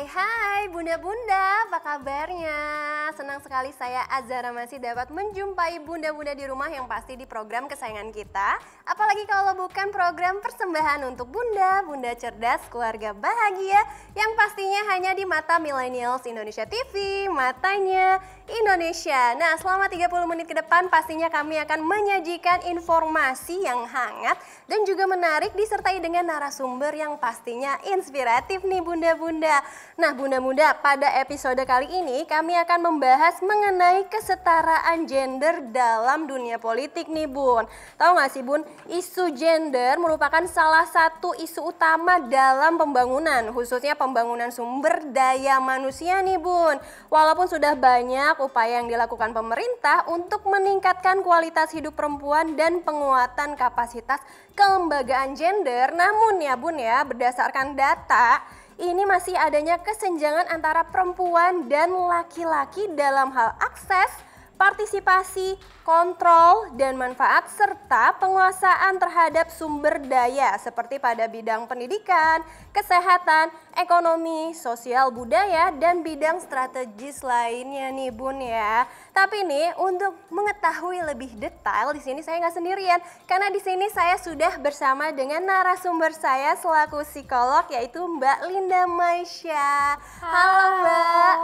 Hai hai bunda-bunda apa kabarnya? sekali saya Azara masih dapat menjumpai bunda-bunda di rumah yang pasti di program kesayangan kita. Apalagi kalau bukan program persembahan untuk bunda, bunda cerdas, keluarga bahagia yang pastinya hanya di mata Millennials Indonesia TV, matanya Indonesia. Nah selama 30 menit ke depan pastinya kami akan menyajikan informasi yang hangat dan juga menarik disertai dengan narasumber yang pastinya inspiratif nih bunda-bunda. Nah bunda-bunda pada episode kali ini kami akan membahas mengenai kesetaraan gender dalam dunia politik nih Bun. Tahu gak sih Bun, isu gender merupakan salah satu isu utama dalam pembangunan, khususnya pembangunan sumber daya manusia nih Bun. Walaupun sudah banyak upaya yang dilakukan pemerintah untuk meningkatkan kualitas hidup perempuan dan penguatan kapasitas kelembagaan gender, namun ya Bun ya berdasarkan data ini masih adanya kesenjangan antara perempuan dan laki-laki dalam hal akses, partisipasi, kontrol dan manfaat serta penguasaan terhadap sumber daya seperti pada bidang pendidikan, kesehatan, ekonomi, sosial budaya dan bidang strategis lainnya nih Bun ya. Tapi nih untuk mengetahui lebih detail di sini saya nggak sendirian karena di sini saya sudah bersama dengan narasumber saya selaku psikolog yaitu Mbak Linda Maisha. Halo Mbak.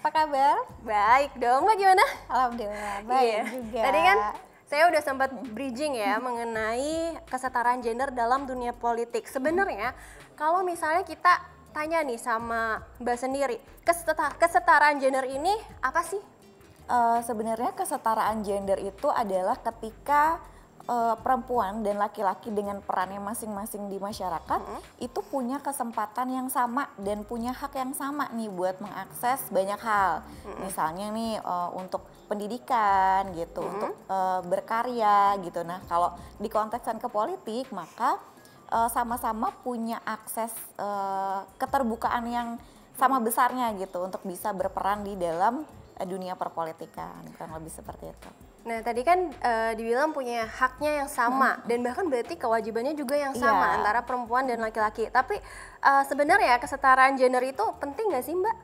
Apa kabar? Baik dong, Bagaimana? Alhamdulillah, baik yeah. juga ya. Tadi kan saya udah sempat bridging ya mengenai kesetaraan gender dalam dunia politik. Sebenarnya kalau misalnya kita tanya nih sama Mbak sendiri, keseta kesetaraan gender ini apa sih? Uh, sebenarnya kesetaraan gender itu adalah ketika uh, perempuan dan laki-laki dengan perannya masing-masing di masyarakat mm -hmm. itu punya kesempatan yang sama dan punya hak yang sama nih buat mengakses banyak hal. Mm -hmm. Misalnya nih uh, untuk pendidikan gitu, mm -hmm. untuk uh, berkarya gitu. Nah, kalau konteksan ke politik maka sama-sama uh, punya akses uh, keterbukaan yang sama besarnya gitu untuk bisa berperan di dalam dunia perpolitikan kurang lebih seperti itu. Nah, tadi kan uh, dibilang punya haknya yang sama hmm. dan bahkan berarti kewajibannya juga yang iya. sama yeah. antara perempuan dan laki-laki. Tapi uh, sebenarnya kesetaraan gender itu penting nggak sih, Mbak?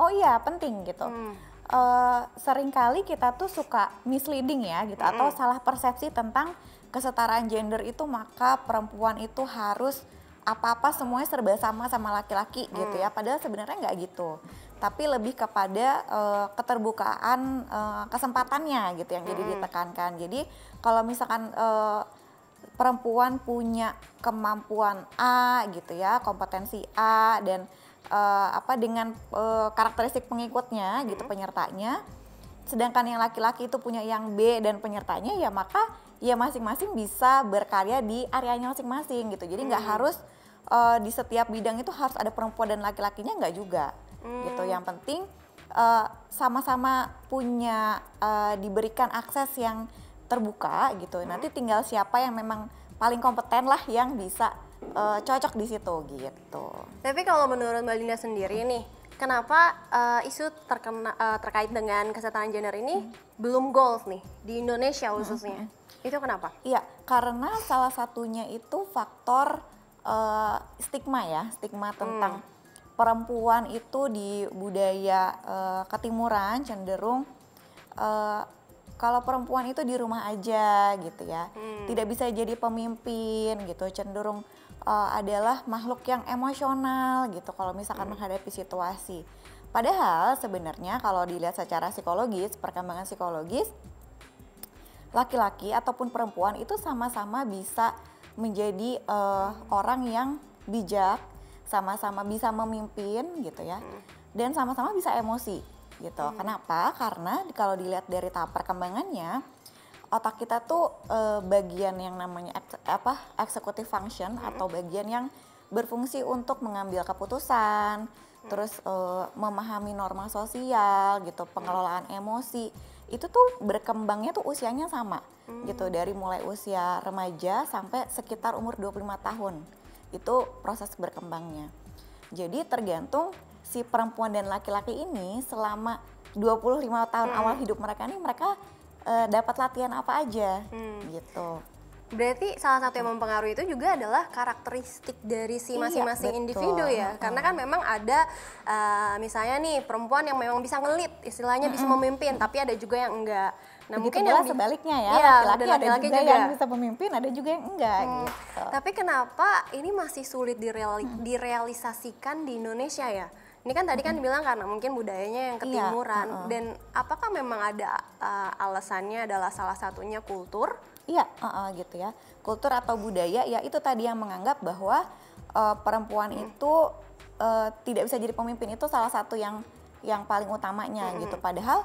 Oh iya, penting gitu. Hmm. Uh, seringkali kita tuh suka misleading ya gitu hmm. atau salah persepsi tentang kesetaraan gender itu maka perempuan itu harus apa-apa semuanya serba sama sama laki-laki gitu hmm. gitu ya. Padahal sebenarnya nggak gitu tapi lebih kepada uh, keterbukaan uh, kesempatannya gitu yang jadi hmm. ditekankan. Jadi kalau misalkan uh, perempuan punya kemampuan A gitu ya, kompetensi A dan uh, apa dengan uh, karakteristik pengikutnya gitu hmm. penyertanya, sedangkan yang laki-laki itu punya yang B dan penyertanya ya maka ya masing-masing bisa berkarya di areanya masing-masing gitu. Jadi nggak hmm. harus uh, di setiap bidang itu harus ada perempuan dan laki-lakinya nggak juga hmm. gitu yang penting eh, sama-sama uh, punya uh, diberikan akses yang terbuka gitu hmm. nanti tinggal siapa yang memang paling kompeten lah yang bisa uh, cocok di situ gitu tapi kalau menurut mbak Linda sendiri nih kenapa uh, isu terkena, uh, terkait dengan kesetaraan gender ini hmm. belum goals nih di Indonesia hmm. khususnya hmm. itu kenapa iya karena salah satunya itu faktor uh, stigma ya, stigma hmm. tentang hmm. perempuan itu di budaya uh, ketimuran cenderung uh, kalau perempuan itu di rumah aja gitu ya, hmm. tidak bisa jadi pemimpin gitu, cenderung uh, adalah makhluk yang emosional gitu kalau misalkan hmm. menghadapi situasi. Padahal sebenarnya kalau dilihat secara psikologis, perkembangan psikologis laki-laki ataupun perempuan itu sama-sama bisa menjadi uh, orang yang bijak, sama-sama bisa memimpin gitu ya, hmm. dan sama-sama bisa emosi gitu. Hmm. Kenapa? Karena kalau dilihat dari tahap perkembangannya, otak kita tuh uh, bagian yang namanya ek, apa executive function hmm. atau bagian yang berfungsi untuk mengambil keputusan, hmm. terus uh, memahami norma sosial gitu, pengelolaan emosi itu tuh berkembangnya tuh usianya sama hmm. gitu dari mulai usia remaja sampai sekitar umur 25 tahun itu proses berkembangnya jadi tergantung si perempuan dan laki-laki ini selama 25 tahun hmm. awal hidup mereka nih mereka e, dapat latihan apa aja hmm. gitu Berarti salah satu yang mempengaruhi itu juga adalah karakteristik dari si iya, masing-masing iya, individu ya. Karena kan memang ada uh, misalnya nih perempuan yang memang bisa ngelit, istilahnya bisa memimpin, tapi ada juga yang enggak. Nah, mungkin yang sebaliknya ya, iya, laki-laki iya, ada laki juga, juga yang bisa memimpin ada juga yang enggak hmm. gitu. Tapi kenapa ini masih sulit direali... direalisasikan di Indonesia ya? Ini kan tadi kan dibilang karena mungkin budayanya yang iya, ketimuran iya, uh -uh. dan apakah memang ada uh, alasannya adalah salah satunya kultur? Iya, uh -uh, gitu ya. Kultur atau budaya ya itu tadi yang menganggap bahwa uh, perempuan hmm. itu uh, tidak bisa jadi pemimpin itu salah satu yang yang paling utamanya hmm. gitu. Padahal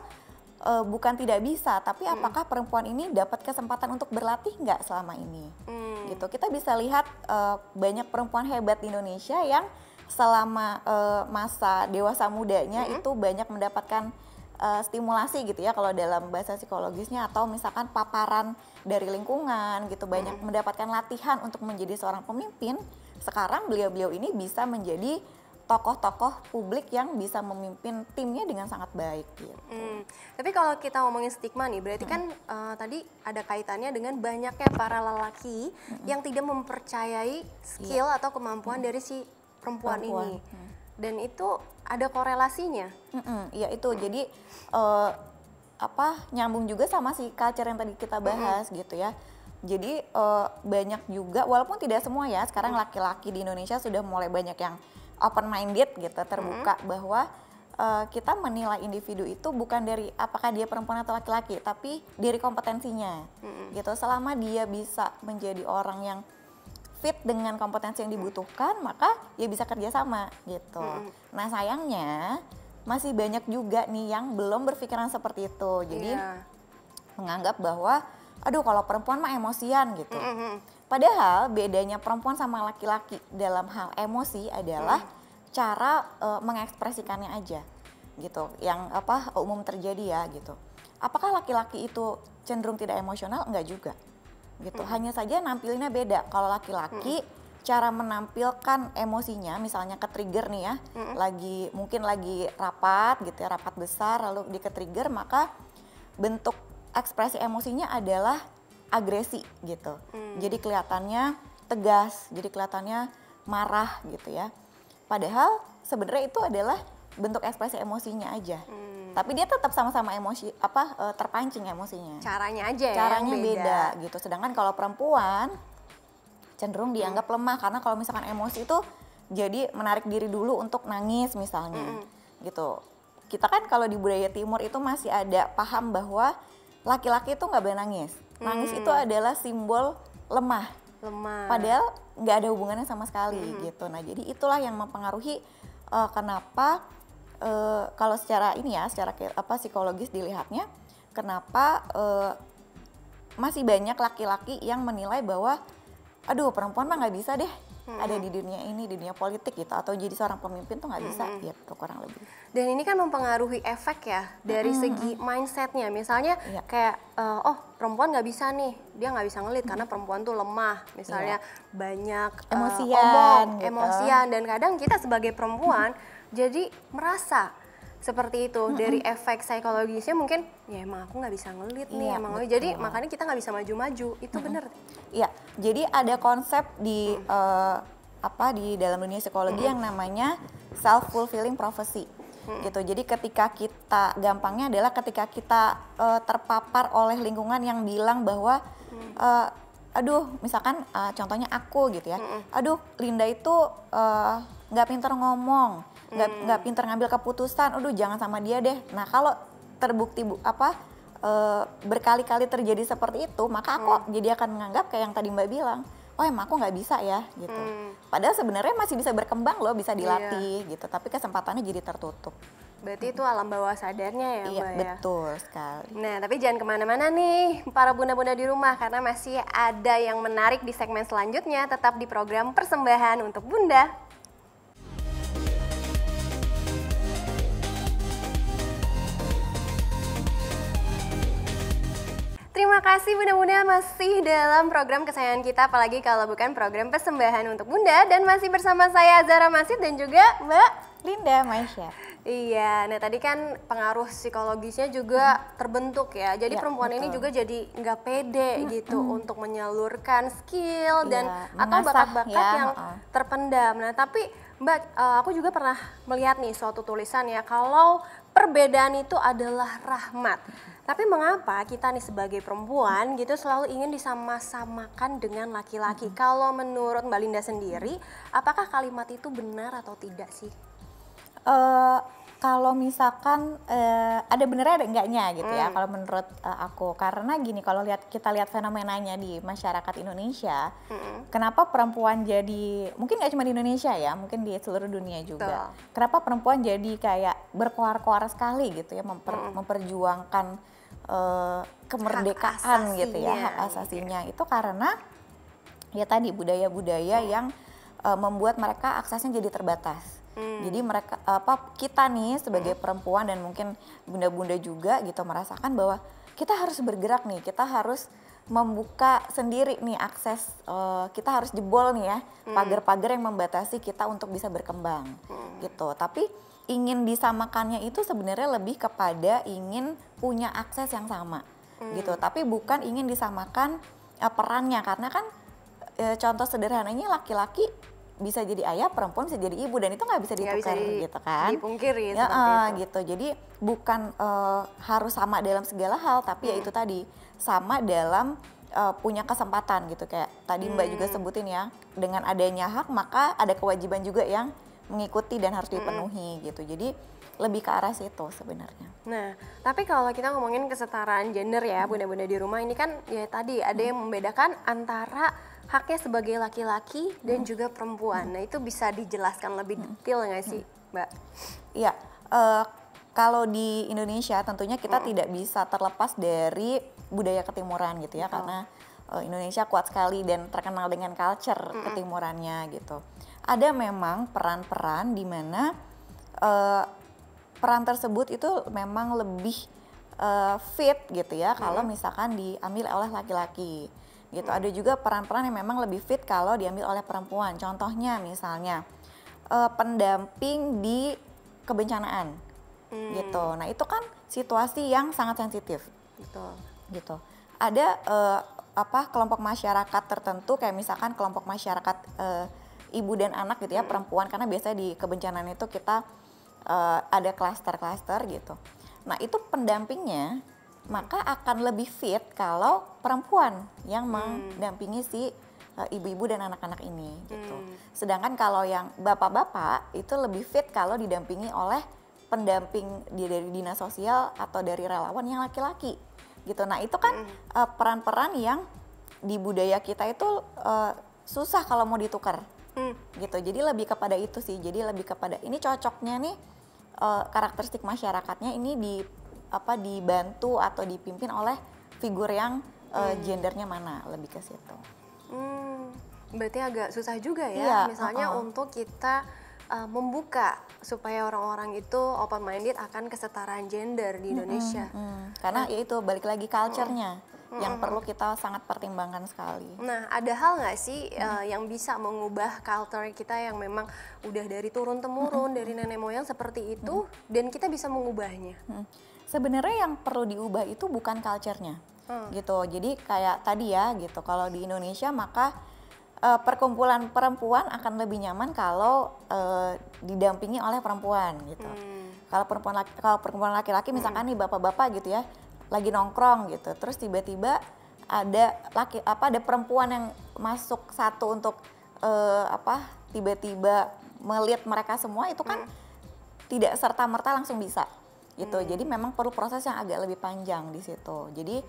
uh, bukan tidak bisa, tapi hmm. apakah perempuan ini dapat kesempatan untuk berlatih nggak selama ini? Hmm. Gitu. Kita bisa lihat uh, banyak perempuan hebat di Indonesia yang selama uh, masa dewasa mudanya mm -hmm. itu banyak mendapatkan uh, stimulasi gitu ya kalau dalam bahasa psikologisnya atau misalkan paparan dari lingkungan gitu banyak hmm. mendapatkan latihan untuk menjadi seorang pemimpin sekarang beliau-beliau ini bisa menjadi tokoh-tokoh publik yang bisa memimpin timnya dengan sangat baik gitu. Hmm. Tapi kalau kita ngomongin stigma nih, berarti hmm. kan uh, tadi ada kaitannya dengan banyaknya para lelaki hmm. yang tidak mempercayai iya. skill yeah. atau kemampuan hmm. dari si perempuan, perempuan. ini hmm. dan itu ada korelasinya Mm-mm, ya itu jadi uh, apa nyambung juga sama si culture yang tadi kita bahas mm-hmm. gitu ya jadi uh, banyak juga walaupun tidak semua ya sekarang mm. laki-laki di Indonesia sudah mulai banyak yang open minded gitu terbuka mm-hmm. bahwa uh, kita menilai individu itu bukan dari apakah dia perempuan atau laki-laki tapi dari kompetensinya mm-hmm. gitu selama dia bisa menjadi orang yang fit dengan kompetensi yang dibutuhkan maka ya bisa kerjasama gitu hmm. nah sayangnya masih banyak juga nih yang belum berpikiran seperti itu jadi yeah. menganggap bahwa aduh kalau perempuan mah emosian gitu mm -hmm. padahal bedanya perempuan sama laki-laki dalam hal emosi adalah hmm. cara uh, mengekspresikannya aja gitu yang apa umum terjadi ya gitu apakah laki-laki itu cenderung tidak emosional enggak juga gitu. Hmm. Hanya saja nampilnya beda. Kalau laki-laki hmm. cara menampilkan emosinya misalnya ke trigger nih ya. hmm. Lagi mungkin lagi rapat gitu ya, rapat besar lalu di ke trigger maka bentuk ekspresi emosinya adalah agresi gitu. Hmm. Jadi kelihatannya tegas, jadi kelihatannya marah gitu ya. Padahal sebenarnya itu adalah bentuk ekspresi emosinya aja. Hmm tapi dia tetap sama-sama emosi apa eh, terpancing emosinya caranya aja ya, caranya caranya beda. beda gitu sedangkan kalau perempuan cenderung dianggap hmm. lemah karena kalau misalkan emosi itu jadi menarik diri dulu untuk nangis misalnya hmm. gitu kita kan kalau di budaya timur itu masih ada paham bahwa laki-laki itu nggak boleh nangis nangis hmm. itu adalah simbol lemah lemah padahal nggak ada hubungannya sama sekali hmm. gitu nah jadi itulah yang mempengaruhi uh, kenapa uh, kalau secara ini ya, secara apa psikologis dilihatnya, kenapa uh, masih banyak laki-laki yang menilai bahwa, aduh perempuan mah nggak bisa deh ada di dunia ini di dunia politik gitu atau jadi seorang pemimpin tuh nggak bisa hmm. gitu kurang lebih dan ini kan mempengaruhi efek ya dari hmm. segi mindsetnya misalnya ya. kayak uh, oh perempuan nggak bisa nih dia nggak bisa ngelit hmm. karena perempuan tuh lemah misalnya ya. banyak emosian uh, omong, gitu. emosian dan kadang kita sebagai perempuan hmm jadi merasa seperti itu mm-hmm. dari efek psikologisnya mungkin ya emang aku nggak bisa ngelit nih iya, emang betul. jadi makanya kita nggak bisa maju-maju itu mm-hmm. bener iya jadi ada konsep di mm-hmm. uh, apa di dalam dunia psikologi mm-hmm. yang namanya self fulfilling prophecy hmm gitu jadi ketika kita gampangnya adalah ketika kita uh, terpapar oleh lingkungan yang bilang bahwa hmm uh, aduh misalkan uh, contohnya aku gitu ya hmm aduh Linda itu nggak uh, pinter ngomong nggak hmm. pinter ngambil keputusan aduh jangan sama dia deh nah kalau terbukti bu, apa e, berkali-kali terjadi seperti itu maka aku hmm. jadi akan menganggap kayak yang tadi mbak bilang oh emang aku nggak bisa ya gitu hmm. padahal sebenarnya masih bisa berkembang loh bisa iya. dilatih iya. gitu tapi kesempatannya jadi tertutup Berarti itu alam bawah sadarnya ya iya, Mbak ya? betul sekali. Nah tapi jangan kemana-mana nih para bunda-bunda di rumah karena masih ada yang menarik di segmen selanjutnya tetap di program Persembahan untuk Bunda. terima kasih Bunda-Bunda masih dalam program kesayangan kita apalagi kalau bukan program persembahan untuk Bunda dan masih bersama saya Zara Masid dan juga Mbak Linda Maisha. Iya, nah tadi kan pengaruh psikologisnya juga hmm. terbentuk ya. Jadi ya, perempuan betul. ini juga jadi nggak pede hmm. gitu hmm. untuk menyalurkan skill ya, dan atau bakat-bakat ya, yang uh. terpendam. Nah tapi Mbak, uh, aku juga pernah melihat nih suatu tulisan ya kalau perbedaan itu adalah rahmat. Tapi mengapa kita nih sebagai perempuan gitu selalu ingin disama-samakan dengan laki-laki? Hmm. Kalau menurut Mbak Linda sendiri, apakah kalimat itu benar atau tidak sih? Uh, kalau misalkan uh, ada benernya ada enggaknya gitu ya, hmm. ya kalau menurut uh, aku karena gini kalau lihat kita lihat fenomenanya di masyarakat Indonesia hmm. kenapa perempuan jadi mungkin nggak cuma di Indonesia ya mungkin di seluruh dunia juga Tuh. kenapa perempuan jadi kayak berkoar-koar sekali gitu ya memper, hmm. memperjuangkan uh, kemerdekaan gitu ya hak iya. asasinya gitu. itu karena ya tadi budaya-budaya hmm. yang membuat mereka aksesnya jadi terbatas Hmm. Jadi mereka apa kita nih sebagai hmm. perempuan dan mungkin bunda-bunda juga gitu merasakan bahwa kita harus bergerak nih, kita harus membuka sendiri nih akses uh, kita harus jebol nih ya hmm. pagar-pagar yang membatasi kita untuk bisa berkembang hmm. gitu. Tapi ingin disamakannya itu sebenarnya lebih kepada ingin punya akses yang sama hmm. gitu. Tapi bukan ingin disamakan uh, perannya karena kan eh, contoh sederhananya laki-laki bisa jadi ayah perempuan bisa jadi ibu dan itu nggak bisa ditukar gak bisa gitu kan dipungkiri ya uh, gitu jadi bukan uh, harus sama dalam segala hal tapi ya hmm. ya itu tadi sama dalam uh, punya kesempatan gitu kayak tadi hmm. mbak juga hmm. sebutin ya dengan adanya hak maka ada kewajiban juga yang mengikuti dan harus hmm. dipenuhi hmm. gitu jadi lebih ke arah situ sebenarnya. Nah, tapi kalau kita ngomongin kesetaraan gender ya, hmm. bunda-bunda di rumah ini kan ya tadi ada yang membedakan antara haknya sebagai laki-laki dan juga perempuan. Nah itu bisa dijelaskan lebih hmm. detail nggak sih, hmm. Mbak? Iya. Uh, kalau di Indonesia tentunya kita hmm. tidak bisa terlepas dari budaya ketimuran gitu ya, oh. karena uh, Indonesia kuat sekali dan terkenal dengan culture hmm. ketimurannya gitu. Ada memang peran-peran di mana uh, peran tersebut itu memang lebih uh, fit gitu ya, hmm. kalau misalkan diambil oleh laki-laki gitu. Hmm. Ada juga peran-peran yang memang lebih fit kalau diambil oleh perempuan. Contohnya misalnya uh, pendamping di kebencanaan hmm. gitu. Nah itu kan situasi yang sangat sensitif. gitu. Gitu. Ada uh, apa kelompok masyarakat tertentu kayak misalkan kelompok masyarakat uh, ibu dan anak gitu ya hmm. perempuan karena biasanya di kebencanaan itu kita uh, ada klaster-klaster gitu. Nah itu pendampingnya maka akan lebih fit kalau perempuan yang hmm. mendampingi si eh, ibu-ibu dan anak-anak ini gitu. Hmm. Sedangkan kalau yang bapak-bapak itu lebih fit kalau didampingi oleh pendamping dari dinas sosial atau dari relawan yang laki-laki gitu. Nah, itu kan hmm. Eh, peran-peran hmm. uh, yang di budaya kita itu uh, susah kalau mau ditukar. Hmm. Gitu. Jadi lebih kepada itu sih. Jadi lebih kepada ini cocoknya nih karakteristik masyarakatnya ini di apa dibantu atau dipimpin oleh figur yang uh, gendernya mana lebih ke situ. Hmm, berarti agak susah juga ya, iya, misalnya uh -uh. untuk kita uh, membuka supaya orang-orang itu open minded akan kesetaraan gender di Indonesia. Hmm, -hmm. Karena ya itu balik lagi culture-nya mm -hmm. yang perlu kita sangat pertimbangkan sekali. Nah, ada hal nggak sih mm -hmm. uh, yang bisa mengubah culture kita yang memang udah dari turun temurun mm -hmm. dari nenek moyang seperti itu mm -hmm. dan kita bisa mengubahnya? Mm -hmm sebenarnya yang perlu diubah itu bukan culture-nya. Hmm. Gitu. Jadi kayak tadi ya gitu. Kalau di Indonesia maka uh, perkumpulan perempuan akan lebih nyaman kalau uh, didampingi oleh perempuan gitu. Hmm. Kalau perempuan laki, kalau perkumpulan laki-laki hmm. misalkan nih bapak-bapak gitu ya lagi nongkrong gitu. Terus tiba-tiba ada laki apa ada perempuan yang masuk satu untuk uh, apa tiba-tiba melihat mereka semua itu kan hmm. tidak serta merta langsung bisa gitu. Hmm. Jadi memang perlu proses yang agak lebih panjang di situ. Jadi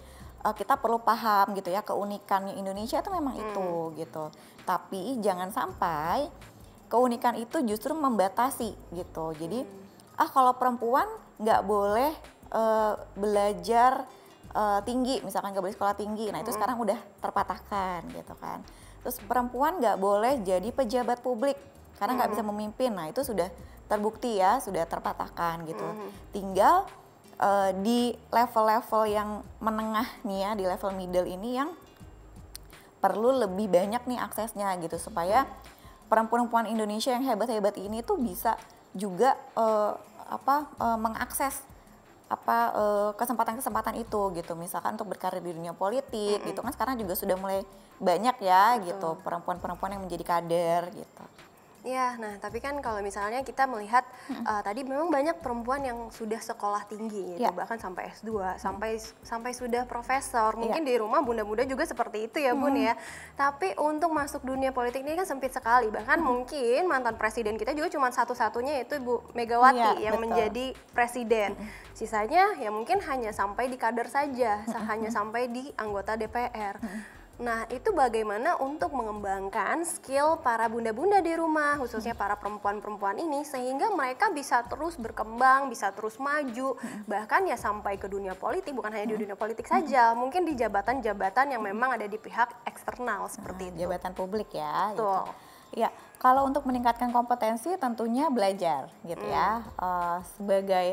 uh, kita perlu paham gitu ya keunikannya Indonesia itu memang hmm. itu gitu. Tapi jangan sampai keunikan itu justru membatasi gitu. Jadi hmm. ah kalau perempuan nggak boleh uh, belajar uh, tinggi, misalkan nggak boleh sekolah tinggi. Nah itu hmm. sekarang udah terpatahkan gitu kan. Terus perempuan nggak boleh jadi pejabat publik karena nggak hmm. bisa memimpin. Nah itu sudah terbukti ya sudah terpatahkan gitu. Mm -hmm. Tinggal uh, di level-level yang menengah nih ya, di level middle ini yang perlu lebih banyak nih aksesnya gitu supaya perempuan-perempuan Indonesia yang hebat-hebat ini tuh bisa juga uh, apa uh, mengakses apa kesempatan-kesempatan itu gitu misalkan untuk berkarir di dunia politik mm -hmm. gitu kan sekarang juga sudah mulai banyak ya Betul. gitu perempuan-perempuan yang menjadi kader gitu. Iya, nah tapi kan kalau misalnya kita melihat hmm. uh, tadi memang banyak perempuan yang sudah sekolah tinggi gitu, ya. bahkan sampai S2, hmm. sampai sampai sudah profesor. Iya. Mungkin ya. di rumah bunda-bunda juga seperti itu ya, hmm. Bun ya. Tapi untuk masuk dunia politik ini kan sempit sekali. Bahkan hmm. mungkin mantan presiden kita juga cuma satu-satunya yaitu Ibu Megawati ya, yang betul. menjadi presiden. Hmm. Sisanya ya mungkin hanya sampai di kader saja, hmm. hanya sampai di anggota DPR. Hmm. Nah, itu bagaimana untuk mengembangkan skill para bunda-bunda di rumah, khususnya hmm. para perempuan-perempuan ini, sehingga mereka bisa terus berkembang, bisa terus maju, hmm. bahkan ya sampai ke dunia politik, bukan hanya di hmm. dunia politik saja, mungkin di jabatan-jabatan yang memang ada di pihak eksternal seperti itu. Jabatan publik ya. Gitu. Betul. Gitu. Ya, kalau untuk meningkatkan kompetensi tentunya belajar gitu ya. hmm. ya. Uh, sebagai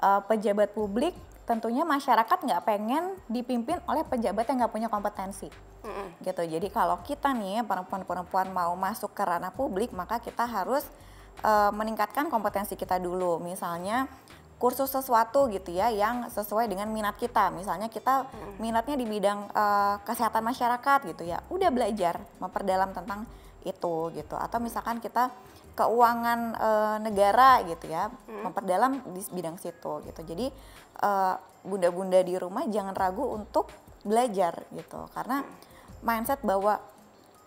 uh, pejabat publik tentunya masyarakat nggak pengen dipimpin oleh pejabat yang nggak punya kompetensi mm gitu. Jadi kalau kita nih perempuan-perempuan mau masuk ke ranah publik, maka kita harus uh, meningkatkan kompetensi kita dulu. Misalnya kursus sesuatu gitu ya yang sesuai dengan minat kita. Misalnya kita hmm. minatnya di bidang uh, kesehatan masyarakat gitu ya. Udah belajar memperdalam tentang itu gitu. Atau misalkan kita keuangan e, negara gitu ya, hmm. memperdalam di bidang situ gitu. Jadi bunda-bunda di rumah jangan ragu untuk belajar gitu. Karena mindset bahwa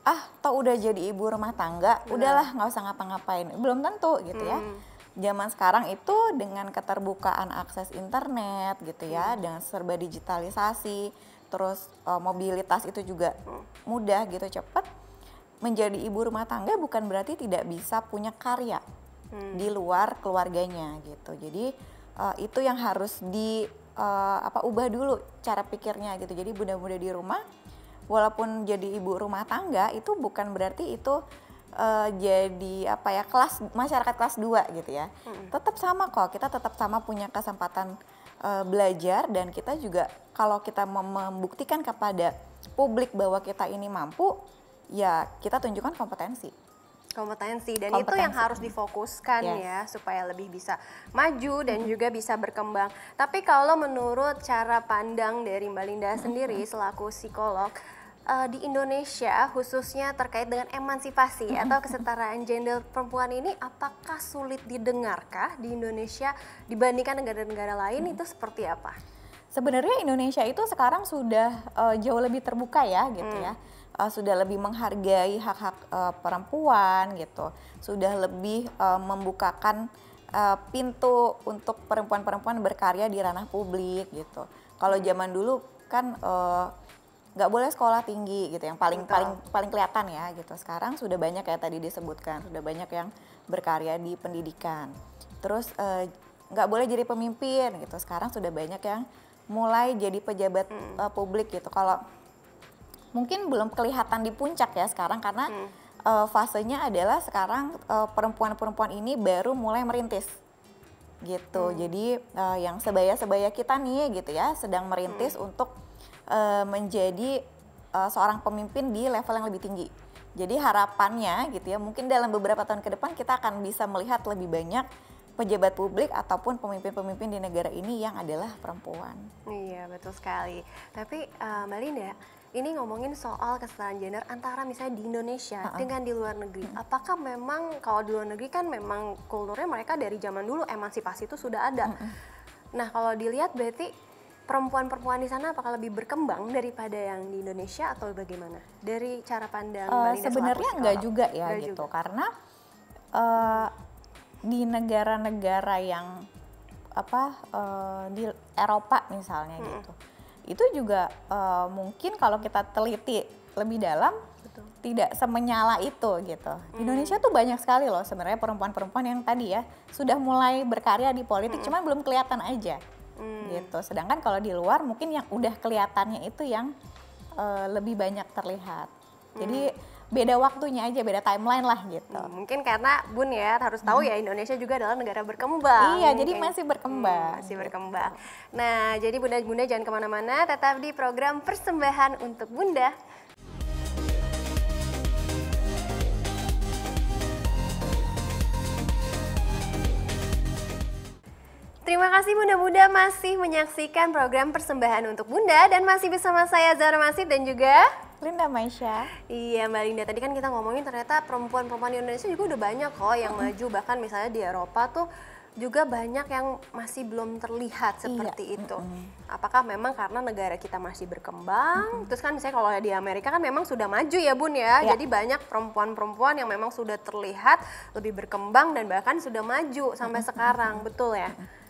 ah tau udah jadi ibu rumah tangga udahlah nggak usah ngapa-ngapain belum tentu gitu ya. hmm. ya zaman sekarang itu dengan keterbukaan akses internet gitu ya hmm. dengan serba digitalisasi terus uh, mobilitas itu juga hmm. mudah gitu cepet menjadi ibu rumah tangga bukan berarti tidak bisa punya karya hmm. di luar keluarganya gitu jadi uh, itu yang harus di uh, apa ubah dulu cara pikirnya gitu jadi bunda-bunda di rumah walaupun jadi ibu rumah tangga itu bukan berarti itu uh, jadi apa ya kelas masyarakat kelas 2 gitu ya. Hmm. Tetap sama kok, kita tetap sama punya kesempatan uh, belajar dan kita juga kalau kita membuktikan kepada publik bahwa kita ini mampu, ya kita tunjukkan kompetensi kompetensi dan kompetensi. itu yang harus difokuskan yes. ya supaya lebih bisa maju dan -hmm. juga bisa berkembang. Tapi kalau menurut cara pandang dari Mbak Linda -hmm. sendiri mm-hmm. selaku psikolog uh, di Indonesia khususnya terkait dengan emansipasi mm-hmm. atau kesetaraan gender perempuan ini apakah sulit didengarkah di Indonesia dibandingkan negara-negara lain -hmm. itu seperti apa? Sebenarnya Indonesia itu sekarang sudah uh, jauh lebih terbuka ya gitu mm. ya uh, sudah lebih menghargai hak-hak uh, perempuan gitu, sudah lebih uh, membukakan uh, pintu untuk perempuan-perempuan berkarya di ranah publik gitu. Kalau zaman dulu kan nggak uh, boleh sekolah tinggi gitu, yang paling Betul. paling paling kelihatan ya gitu. Sekarang sudah banyak ya tadi disebutkan, sudah banyak yang berkarya di pendidikan. Terus nggak uh, boleh jadi pemimpin gitu. Sekarang sudah banyak yang mulai jadi pejabat hmm. uh, publik gitu. Kalau mungkin belum kelihatan di puncak ya sekarang karena hmm. uh, fasenya adalah sekarang uh, perempuan-perempuan ini baru mulai merintis gitu. Hmm. Jadi uh, yang sebaya-sebaya kita nih gitu ya sedang merintis hmm. untuk uh, menjadi uh, seorang pemimpin di level yang lebih tinggi. Jadi harapannya gitu ya, mungkin dalam beberapa tahun ke depan kita akan bisa melihat lebih banyak pejabat publik ataupun pemimpin-pemimpin di negara ini yang adalah perempuan. Iya, betul sekali. Tapi uh, Mbak ini ngomongin soal kesetaraan gender antara misalnya di Indonesia uh -uh. dengan di luar negeri. Apakah memang kalau di luar negeri kan memang kulturnya mereka dari zaman dulu emansipasi itu sudah ada. Uh -uh. Nah, kalau dilihat berarti perempuan-perempuan di sana apakah lebih berkembang daripada yang di Indonesia atau bagaimana? Dari cara pandang uh, Sebenarnya enggak juga ya enggak gitu juga. karena uh, di negara-negara yang apa uh, di Eropa misalnya uh-uh. gitu itu juga uh, mungkin kalau kita teliti lebih dalam Betul. tidak semenyala itu gitu. Hmm. Indonesia tuh banyak sekali loh sebenarnya perempuan-perempuan yang tadi ya sudah mulai berkarya di politik hmm. cuman belum kelihatan aja. Hmm. Gitu. Sedangkan kalau di luar mungkin yang udah kelihatannya itu yang uh, lebih banyak terlihat. Jadi hmm beda waktunya aja, beda timeline lah gitu. Hmm, mungkin karena Bun ya harus tahu hmm. ya Indonesia juga adalah negara berkembang. Iya, jadi masih hmm, berkembang. Hmm, masih gitu. berkembang. Nah, jadi Bunda-bunda jangan kemana-mana, tetap di program persembahan untuk Bunda Terima kasih Bunda-Bunda masih menyaksikan program Persembahan untuk Bunda dan masih bersama saya Zara Masif dan juga Linda Maisha. Iya Mbak Linda, tadi kan kita ngomongin ternyata perempuan-perempuan di Indonesia juga udah banyak kok yang maju bahkan misalnya di Eropa tuh juga banyak yang masih belum terlihat iya. seperti iya. itu. Apakah memang karena negara kita masih berkembang? Terus kan misalnya kalau di Amerika kan memang sudah maju ya Bun ya. Iya. Jadi banyak perempuan-perempuan yang memang sudah terlihat lebih berkembang dan bahkan sudah maju sampai sekarang, betul ya?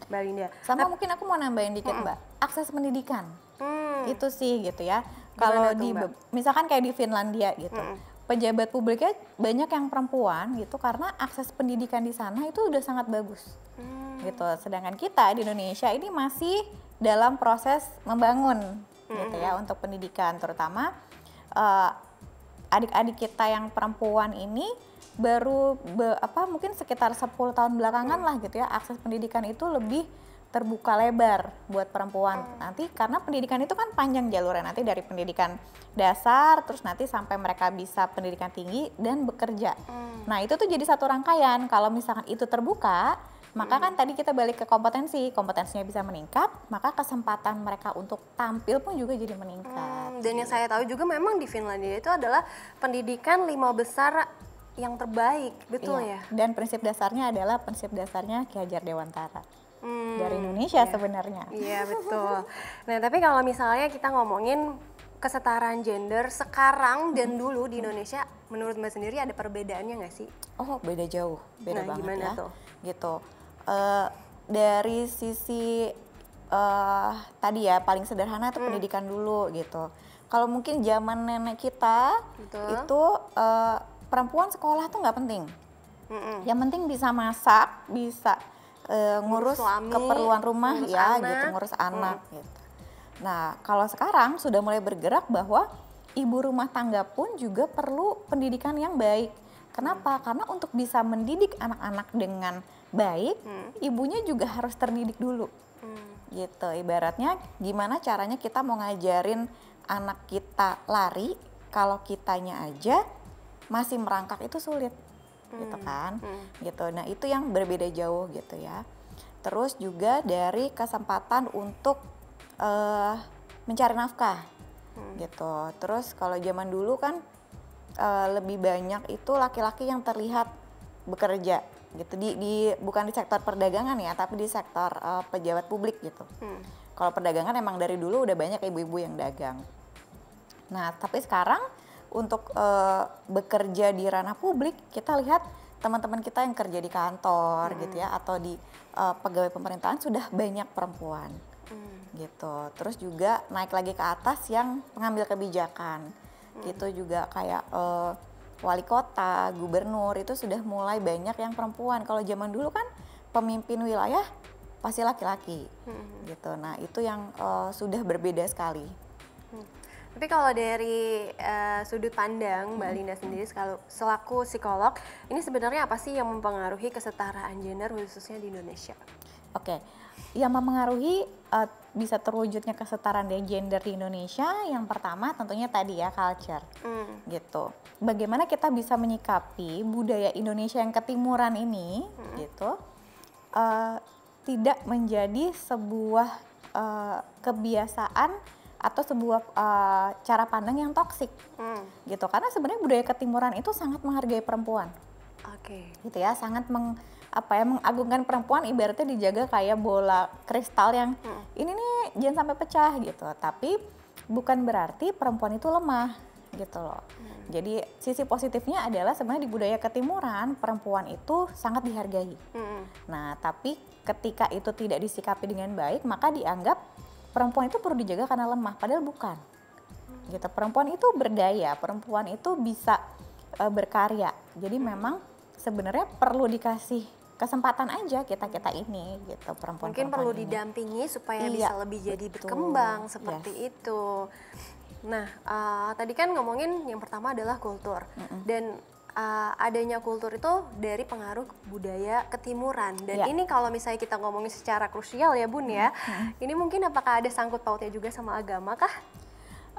Mbak Linda. Sama nah, mungkin aku mau nambahin dikit, mm Mbak. Akses pendidikan. Hmm. Itu sih gitu ya. Kalau di Mbak? misalkan kayak di Finlandia gitu. Pejabat publiknya banyak yang perempuan gitu karena akses pendidikan di sana itu udah sangat bagus. Hmm. Gitu. Sedangkan kita di Indonesia ini masih dalam proses membangun hmm. gitu ya untuk pendidikan terutama adik eh, adik-adik kita yang perempuan ini baru be, apa mungkin sekitar 10 tahun belakangan hmm. lah gitu ya akses pendidikan itu lebih terbuka lebar buat perempuan hmm. nanti karena pendidikan itu kan panjang jalurnya nanti dari pendidikan dasar terus nanti sampai mereka bisa pendidikan tinggi dan bekerja hmm. nah itu tuh jadi satu rangkaian kalau misalkan itu terbuka maka kan hmm. tadi kita balik ke kompetensi kompetensinya bisa meningkat maka kesempatan mereka untuk tampil pun juga jadi meningkat hmm, dan yang gitu. saya tahu juga memang di Finlandia itu adalah pendidikan lima besar yang terbaik, betul iya. ya. Dan prinsip dasarnya adalah prinsip dasarnya Ki Hajar Dewantara. Hmm, dari Indonesia iya. sebenarnya. Iya, betul. nah, tapi kalau misalnya kita ngomongin kesetaraan gender sekarang dan hmm. dulu di Indonesia menurut Mbak sendiri ada perbedaannya nggak sih? Oh, beda jauh. Beda nah, banget ya. tuh? Gitu. Uh, dari sisi uh, tadi ya paling sederhana itu hmm. pendidikan dulu gitu. Kalau mungkin zaman nenek kita Betul. itu uh, perempuan sekolah tuh nggak penting. Mm-mm. Yang penting bisa masak, bisa uh, ngurus, suami, keperluan rumah ngurus ya, gitu, anak. gitu ngurus mm. anak. Mm. Gitu. Nah kalau sekarang sudah mulai bergerak bahwa ibu rumah tangga pun juga perlu pendidikan yang baik. Kenapa? Mm. Karena untuk bisa mendidik anak-anak dengan baik, mm. ibunya juga harus terdidik dulu. Mm. Gitu. Ibaratnya gimana caranya kita mau ngajarin anak kita lari kalau kitanya aja masih merangkak itu sulit gitu hmm. gitu kan hmm. gitu nah itu yang berbeda jauh gitu ya terus juga dari kesempatan untuk uh, mencari nafkah hmm. gitu terus kalau zaman dulu kan uh, lebih banyak itu laki-laki yang terlihat bekerja gitu di, di bukan di sektor perdagangan ya tapi di sektor uh, pejabat publik gitu hmm. kalau perdagangan emang dari dulu udah banyak ibu-ibu yang dagang nah tapi sekarang untuk uh, bekerja di ranah publik kita lihat teman-teman kita yang kerja di kantor hmm. gitu ya atau di uh, pegawai pemerintahan sudah banyak perempuan hmm. gitu terus juga naik lagi ke atas yang pengambil kebijakan hmm. gitu juga kayak uh, wali kota gubernur itu sudah mulai banyak yang perempuan kalau zaman dulu kan pemimpin wilayah pasti laki-laki hmm. gitu nah itu yang uh, sudah berbeda sekali hmm. Tapi kalau dari uh, sudut pandang Mbak hmm. Linda sendiri kalau selaku psikolog, ini sebenarnya apa sih yang mempengaruhi kesetaraan gender khususnya di Indonesia? Oke, okay. yang mempengaruhi uh, eh, bisa terwujudnya kesetaraan gender di Indonesia, yang pertama tentunya tadi ya culture, mm. gitu. Bagaimana kita bisa menyikapi budaya Indonesia yang ketimuran ini, mm. gitu, uh, tidak menjadi sebuah uh, kebiasaan atau sebuah uh, cara pandang yang toksik hmm. gitu karena sebenarnya budaya ketimuran itu sangat menghargai perempuan oke okay. gitu ya sangat meng apa ya mengagungkan perempuan ibaratnya dijaga kayak bola kristal yang hmm. ini nih jangan sampai pecah gitu tapi bukan berarti perempuan itu lemah gitu loh hmm. jadi sisi positifnya adalah sebenarnya di budaya ketimuran perempuan itu sangat dihargai hmm. nah tapi ketika itu tidak disikapi dengan baik maka dianggap perempuan itu perlu dijaga karena lemah padahal bukan gitu perempuan itu berdaya perempuan itu bisa uh, berkarya jadi memang sebenarnya perlu dikasih kesempatan aja kita kita ini gitu perempuan mungkin perlu ini. didampingi supaya iya, bisa lebih jadi berkembang seperti yes. itu nah uh, tadi kan ngomongin yang pertama adalah kultur mm -mm. dan uh, adanya kultur itu dari pengaruh budaya ketimuran. Dan yeah. ini kalau misalnya kita ngomongin secara krusial ya Bun ya, hmm. ini mungkin apakah ada sangkut pautnya juga sama agama kah?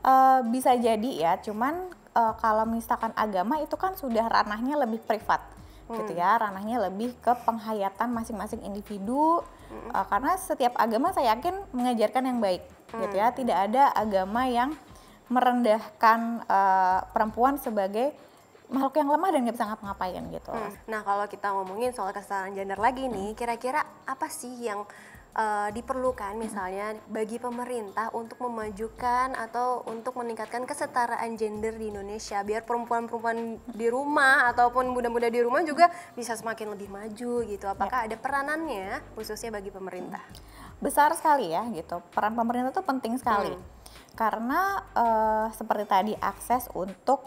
Uh, bisa jadi ya, cuman uh, kalau misalkan agama itu kan sudah ranahnya lebih privat. Gitu hmm. gitu ya ranahnya lebih ke penghayatan masing-masing individu hmm. uh, karena setiap agama saya yakin mengajarkan yang baik hmm. gitu ya hmm. tidak ada agama yang merendahkan uh, perempuan sebagai makhluk yang lemah dan nggak bisa ngapa-ngapain gitu. Hmm. Nah kalau kita ngomongin soal kesetaraan gender lagi nih, kira-kira apa sih yang uh, diperlukan misalnya hmm. bagi pemerintah untuk memajukan atau untuk meningkatkan kesetaraan gender di Indonesia biar perempuan-perempuan di rumah ataupun muda-muda di rumah juga bisa semakin lebih maju gitu. Apakah ya. ada peranannya khususnya bagi pemerintah? Besar sekali ya gitu. Peran pemerintah itu penting sekali. Hmm. Karena uh, seperti tadi akses untuk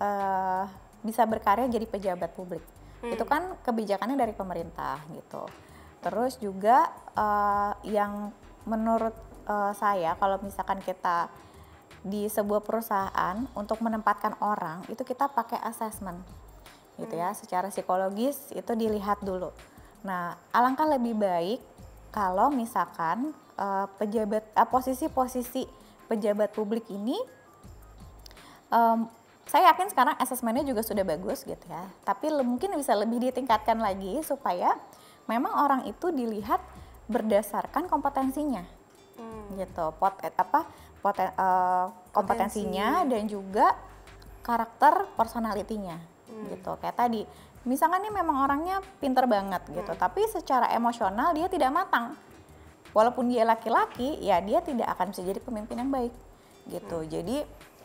uh, bisa berkarya jadi pejabat publik. Hmm. Itu kan kebijakannya dari pemerintah gitu. Terus juga uh, yang menurut uh, saya kalau misalkan kita di sebuah perusahaan untuk menempatkan orang itu kita pakai assessment gitu ya. Hmm. Secara psikologis itu dilihat dulu. Nah, alangkah lebih baik kalau misalkan uh, pejabat posisi-posisi uh, pejabat publik ini um, saya yakin sekarang asesmennya juga sudah bagus gitu ya. Tapi mungkin bisa lebih ditingkatkan lagi supaya memang orang itu dilihat berdasarkan kompetensinya. Hmm. Gitu. Pot eh, apa poten, uh, kompetensinya Potensi. dan juga karakter personalitinya. Hmm. Gitu. Kayak tadi, misalkan nih memang orangnya pinter banget gitu, hmm. tapi secara emosional dia tidak matang. Walaupun dia laki-laki, ya dia tidak akan bisa jadi pemimpin yang baik gitu. Hmm. Jadi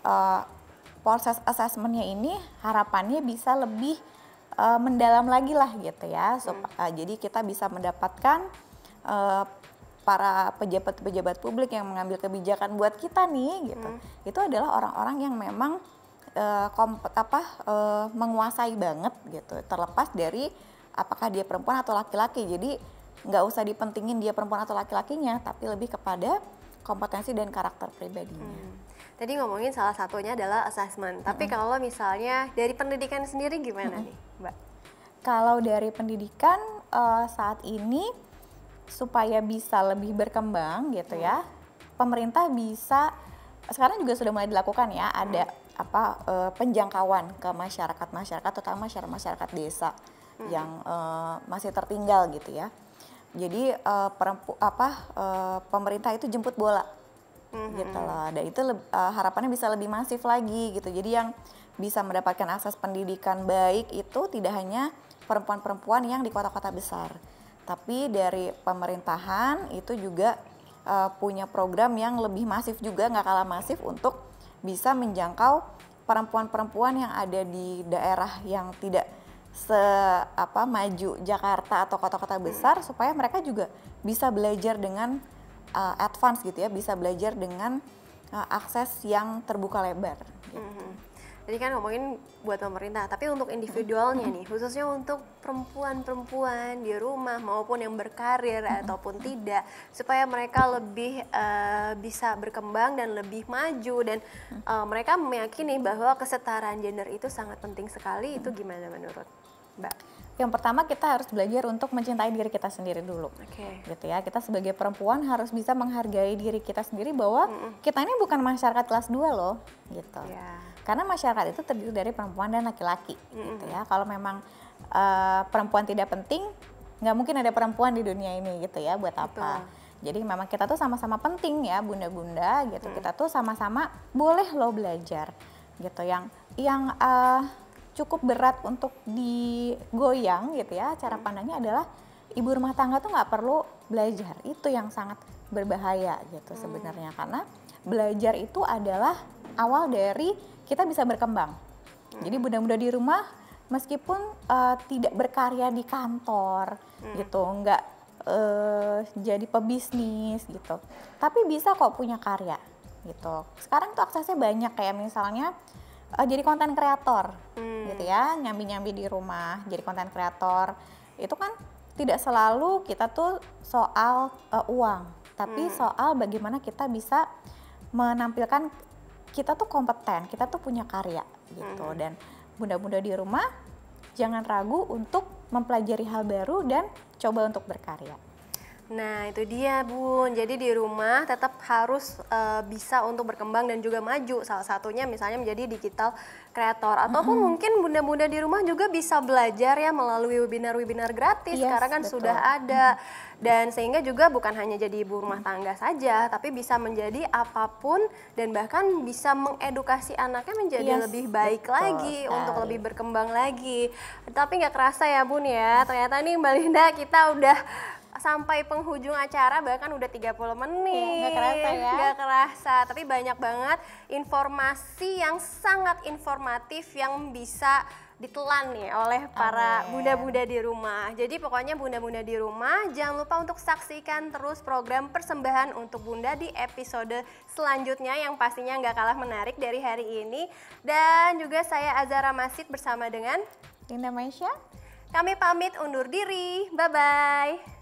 uh, proses assessmentnya ini harapannya bisa lebih uh, mendalam lagi lah gitu ya. So, hmm. uh, jadi kita bisa mendapatkan uh, para pejabat-pejabat publik yang mengambil kebijakan buat kita nih gitu. Hmm. Itu adalah orang-orang yang memang uh, komp apa uh, menguasai banget gitu. Terlepas dari apakah dia perempuan atau laki-laki. Jadi nggak usah dipentingin dia perempuan atau laki-lakinya, tapi lebih kepada kompetensi dan karakter pribadinya. Hmm. Tadi ngomongin salah satunya adalah assessment. Tapi hmm. kalau misalnya dari pendidikan sendiri gimana hmm. nih, Mbak? Kalau dari pendidikan uh, saat ini supaya bisa lebih berkembang gitu ya, hmm. ya, pemerintah bisa sekarang juga sudah mulai dilakukan ya ada hmm. apa uh, penjangkauan ke masyarakat masyarakat terutama masyarakat masyarakat desa hmm. yang uh, masih tertinggal gitu ya jadi uh, perempu apa uh, pemerintah itu jemput bola mm-hmm. gitu loh dan itu uh, harapannya bisa lebih masif lagi gitu jadi yang bisa mendapatkan akses pendidikan baik itu tidak hanya perempuan-perempuan yang di kota-kota besar tapi dari pemerintahan itu juga uh, punya program yang lebih masif juga nggak kalah masif untuk bisa menjangkau perempuan-perempuan yang ada di daerah yang tidak se apa maju Jakarta atau kota-kota besar hmm. supaya mereka juga bisa belajar dengan uh, advance gitu ya, bisa belajar dengan uh, akses yang terbuka lebar. Gitu. Hmm. Jadi kan ngomongin buat pemerintah, tapi untuk individualnya mm-hmm. nih, khususnya untuk perempuan-perempuan di rumah maupun yang berkarir mm-hmm. ataupun tidak, supaya mereka lebih uh, bisa berkembang dan lebih maju dan uh, mereka meyakini bahwa kesetaraan gender itu sangat penting sekali. Itu gimana menurut? Mbak? Yang pertama kita harus belajar untuk mencintai diri kita sendiri dulu, okay. gitu ya. Kita sebagai perempuan harus bisa menghargai diri kita sendiri bahwa mm -mm. kita ini bukan masyarakat kelas 2 loh, gitu. Yeah. Karena masyarakat itu terdiri dari perempuan dan laki-laki, mm -mm. gitu ya. Kalau memang uh, perempuan tidak penting, nggak mungkin ada perempuan di dunia ini, gitu ya. Buat apa? Jadi memang kita tuh sama-sama penting ya bunda-bunda gitu. Mm. Kita tuh sama-sama boleh loh belajar gitu yang yang uh, cukup berat untuk digoyang gitu ya. Cara hmm. pandangnya adalah ibu rumah tangga tuh nggak perlu belajar. Itu yang sangat berbahaya gitu hmm. sebenarnya karena belajar itu adalah awal dari kita bisa berkembang. Hmm. Jadi bunda-bunda di rumah meskipun uh, tidak berkarya di kantor hmm. gitu, nggak uh, jadi pebisnis gitu, tapi bisa kok punya karya gitu. Sekarang tuh aksesnya banyak kayak misalnya uh, jadi konten kreator hmm. gitu ya nyambi-nyambi di rumah jadi konten kreator itu kan tidak selalu kita tuh soal uh, uang tapi hmm. soal bagaimana kita bisa menampilkan kita tuh kompeten kita tuh punya karya gitu hmm. dan bunda-bunda di rumah jangan ragu untuk mempelajari hal baru dan coba untuk berkarya. Nah, itu dia, Bun. Jadi di rumah tetap harus e, bisa untuk berkembang dan juga maju. Salah satunya misalnya menjadi digital creator ataupun mm -hmm. mungkin bunda-bunda di rumah juga bisa belajar ya melalui webinar-webinar gratis. Yes, Sekarang kan betul. sudah ada. Mm -hmm. Dan sehingga juga bukan hanya jadi ibu rumah tangga saja, tapi bisa menjadi apapun dan bahkan bisa mengedukasi anaknya menjadi yes, lebih baik betul. lagi, sekali. untuk lebih berkembang lagi. Tapi nggak kerasa ya, Bun ya. Ternyata nih Mbak Linda kita udah sampai penghujung acara bahkan udah 30 menit. Iya, nggak gak kerasa ya. Nggak kerasa, tapi banyak banget informasi yang sangat informatif yang bisa ditelan nih oleh para bunda-bunda di rumah. Jadi pokoknya bunda-bunda di rumah jangan lupa untuk saksikan terus program persembahan untuk bunda di episode selanjutnya yang pastinya nggak kalah menarik dari hari ini. Dan juga saya Azara Masid bersama dengan Linda Maisha. Kami pamit undur diri. Bye-bye.